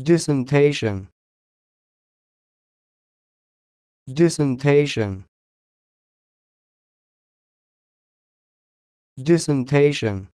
dissentation dissentation dissentation